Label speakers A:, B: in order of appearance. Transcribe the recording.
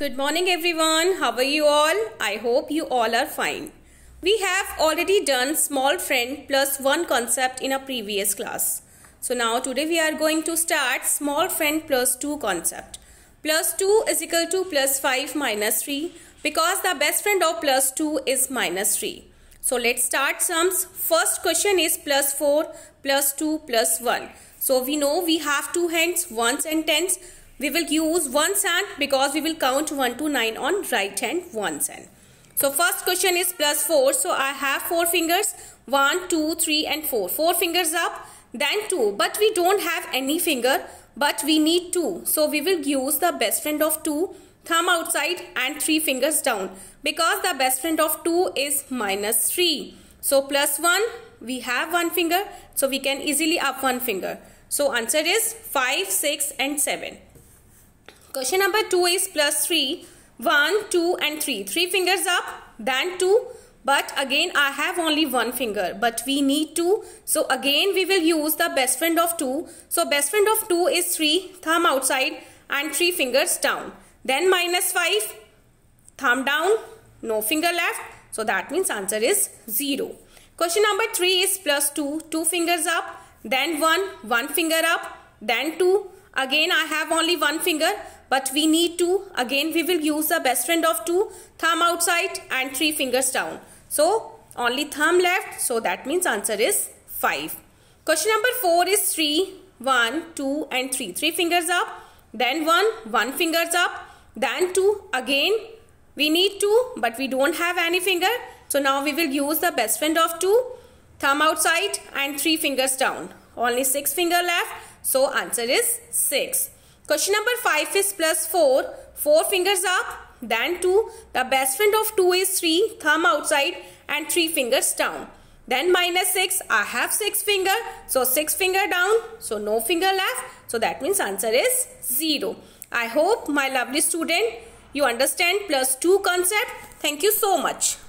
A: Good morning everyone. How are you all? I hope you all are fine. We have already done small friend plus one concept in a previous class. So now today we are going to start small friend plus two concept. Plus 2 is equal to plus 5 minus 3 because the best friend of plus 2 is minus 3. So let's start sums. First question is plus 4 plus 2 plus 1. So we know we have two hands, ones and tens we will use ones hand because we will count 1 to 9 on right hand ones hand. So first question is plus 4. So I have 4 fingers. 1, 2, 3 and 4. 4 fingers up then 2. But we don't have any finger but we need 2. So we will use the best friend of 2. Thumb outside and 3 fingers down. Because the best friend of 2 is minus 3. So plus 1 we have 1 finger. So we can easily up 1 finger. So answer is 5, 6 and 7. Question number 2 is plus 3. 1, 2 and 3. 3 fingers up then 2 but again I have only one finger but we need 2. So again we will use the best friend of 2. So best friend of 2 is 3 thumb outside and 3 fingers down. Then minus 5 thumb down no finger left. So that means answer is 0. Question number 3 is plus 2 2 fingers up then 1 1 finger up then 2 again I have only one finger but we need to, again we will use the best friend of 2, thumb outside and 3 fingers down. So only thumb left. So that means answer is 5. Question number 4 is 3, 1, 2 and 3. 3 fingers up, then 1, 1 fingers up, then 2. Again we need 2 but we don't have any finger. So now we will use the best friend of 2, thumb outside and 3 fingers down. Only 6 finger left. So answer is 6. Question number 5 is plus 4. 4 fingers up, then 2. The best friend of 2 is 3. Thumb outside and 3 fingers down. Then minus 6. I have 6 finger. So 6 finger down. So no finger left. So that means answer is 0. I hope my lovely student you understand plus 2 concept. Thank you so much.